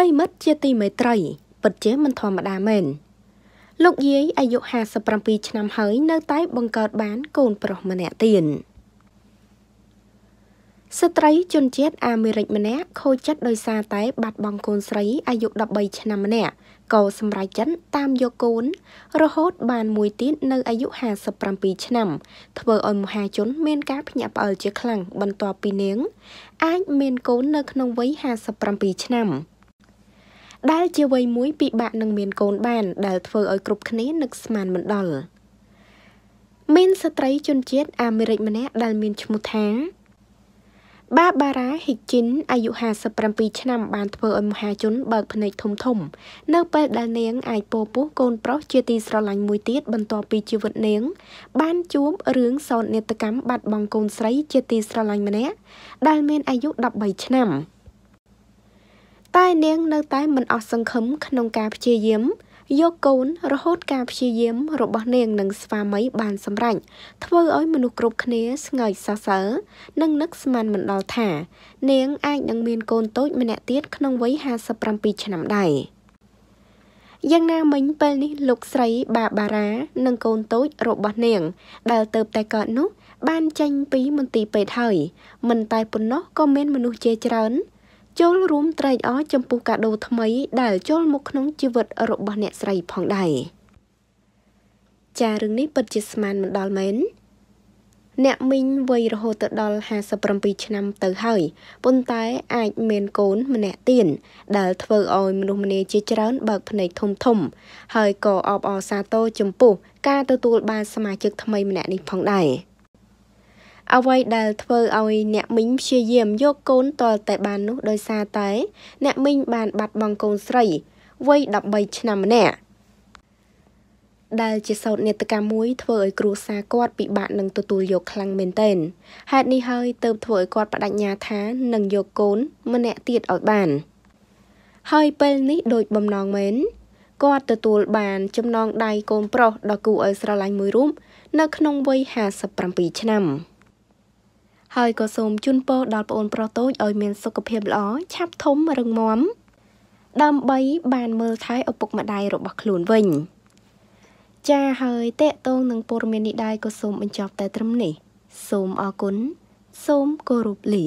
រិមិត្តជាទីមេត្រីពិតជាមិនធម្មតាមែនលោកយាយអាយុ57ឆ្នាំហើយនៅតែបង្កើតបានកូនប្រុសម្នាក់ទៀតស្ត្រីជនជាតិអាមេរិកម្នាក់ខូចចិត្តដោយសារតែបាត់បង់កូនស្រីអាយុ13ឆ្នាំម្នាក់ក៏សម្រេចចិត្តតាមយកកូន រហូតបានមួយទៀតនៅអាយុ57ឆ្នាំធ្វើឲ្យមហាជនមានការភ្ញាក់ផ្អើលជាខ្លាំងបន្ទាប់ពីនាងអាចមានកូននៅក្នុងវ័យ57ឆ្នាំ។ដែលជាវ័យមួយពិបាកនឹងមានកូនបានដែលធ្វើឲ្យគ្រប់គ្នានឹកស្មានមិនដល់មានស្ត្រីជនជាតិអាមេរិកម្នាក់ដែលមានឈ្មោះថាបាបារ៉ាហ៊ីជីនអាយុ57ឆ្នាំបានធ្វើឲ្យមហាជន បើកភ្នែកធំធំ នៅ ពេលដែលនាងអាចពោពោះកូនប្រុសជាទីស្រឡាញ់មួយទៀតបន្ទាប់ពីជីវិតនាងបានជួបរឿងសោកនាដកម្មបាត់បង់កូនស្រី ជាទីស្រឡាញ់ម្នាក់ដែលមានអាយុ13ឆ្នាំ។តែនាងនៅតែមិនអស់សង្ឃឹមក្នុងការព្យាយាម យកកូនរហូតការព្យាយាមរបស់នាងនិងស្វាមីបានសម្រេចធ្វើឲ្យមនុស្សគ្រប់គ្នាស្ងើចសរសើរនិងនឹកស្មានមិនដល់ថានាងអាចនឹងមានកូនតូចម្នាក់ទៀតក្នុងវ័យ57ឆ្នាំដែរយ៉ាងណាមិញពេលនេះលោកស្រីបាបារ៉ានិងកូនតូចរបស់នាង ដែលទៅតែកើតនោះ បានចេញពីមន្ទីរពេទ្យហើយមិនតែប៉ុណ្ណោះក៏មានមនុស្សជាច្រើនចូលរួមត្រេកអរចំពោះកាដូ ថ្មីដែលចូលមកក្នុងជីវិតរបស់អ្នកស្រីផងដែរចារឿងនេះពិតជាស្មានមិនដល់មែនអ្នកមីងវ័យរហូតទៅដល់57ឆ្នាំទៅ ហើយប៉ុន្តែ អាច មានកូនម្នាក់ទៀតដែលធ្វើឲ្យមនុស្សម្នាជាច្រើន បើកភ្នែកធំធំ ហើយក៏អបអរសាទរចំពោះ ការទទួលបាន សមាជិកថ្មីម្នាក់នេះផងដែរ។អ្វីដែលធ្វើឲ្យអ្នកមីងព្យាយាមយកកូនតលតែបាននោះដោយសារតែអ្នកមីងបានបាត់បង់កូនស្រីវ័យ13ឆ្នាំម្នាក់ដែលជាសោតនេតកម្មមួយធ្វើឲ្យគ្រួសារគាត់ពិបាកនឹងទទួលយកខ្លាំងមែនទែនហេតុនេះហើយទើបធ្វើឲ្យគាត់បដិញ្ញាថានឹងយកកូនម្នាក់ទៀតឲ្យបានហើយពេលនេះដូចបំណងមែនគាត់ទទួលបានចំណងដៃកូនប្រុសដ៏គួរឲ្យស្រឡាញ់មួយរូបនៅក្នុងវ័យ57ឆ្នាំ។ហើយក៏សូមជូនពរដល់ប្អូន ប្រុសតូចឲ្យមានសុខភាពល្អឆាប់ធំរឹងមាំដើម្បីបានមើលថែឪពុកម្ដាយរបស់ខ្លួនវិញចាហើយតេតងនឹងព័ត៌មាននេះដែរក៏សូមបញ្ចប់តែត្រឹមនេះ សូមអរគុណសូមគោរពលា